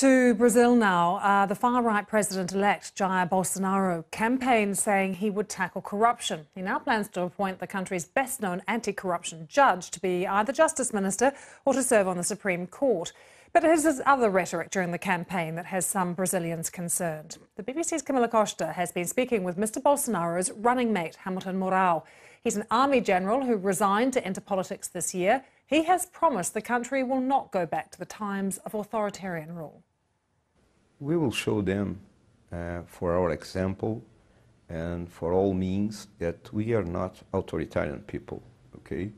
To Brazil now, uh, the far right president elect Jair Bolsonaro campaigned saying he would tackle corruption. He now plans to appoint the country's best known anti corruption judge to be either justice minister or to serve on the Supreme Court. But it is other rhetoric during the campaign that has some Brazilians concerned. The BBC's Camila Costa has been speaking with Mr. Bolsonaro's running mate, Hamilton Mourão. He's an army general who resigned to enter politics this year. He has promised the country will not go back to the times of authoritarian rule we will show them uh, for our example and for all means that we are not authoritarian people, okay?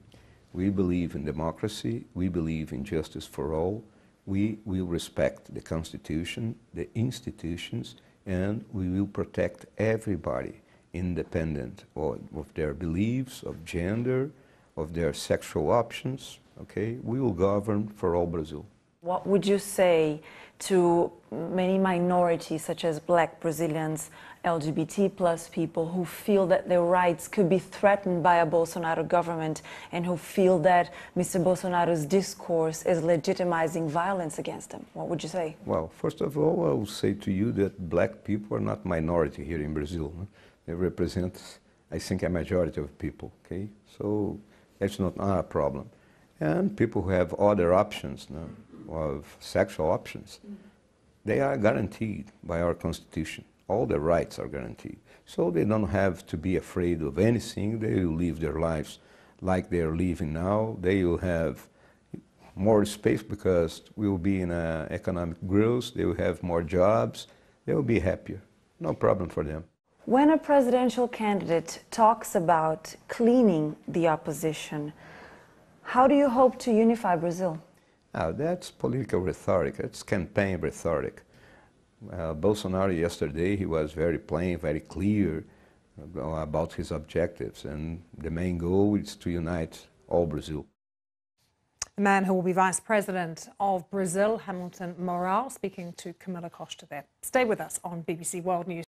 We believe in democracy, we believe in justice for all, we will respect the Constitution, the institutions, and we will protect everybody independent of, of their beliefs, of gender, of their sexual options, okay? We will govern for all Brazil. What would you say to many minorities, such as black Brazilians, LGBT plus people, who feel that their rights could be threatened by a Bolsonaro government and who feel that Mr. Bolsonaro's discourse is legitimizing violence against them? What would you say? Well, first of all, I would say to you that black people are not minority here in Brazil. They represent, I think, a majority of people, okay? So that's not our problem. And people who have other options, of sexual options, they are guaranteed by our Constitution. All their rights are guaranteed. So they don't have to be afraid of anything. They will live their lives like they are living now. They will have more space because we will be in a economic growth. They will have more jobs. They will be happier. No problem for them. When a presidential candidate talks about cleaning the opposition, how do you hope to unify Brazil? that's political rhetoric. It's campaign rhetoric. Uh, Bolsonaro yesterday, he was very plain, very clear about his objectives, and the main goal is to unite all Brazil. The man who will be vice president of Brazil, Hamilton Moral, speaking to Camila Costa there. Stay with us on BBC World News.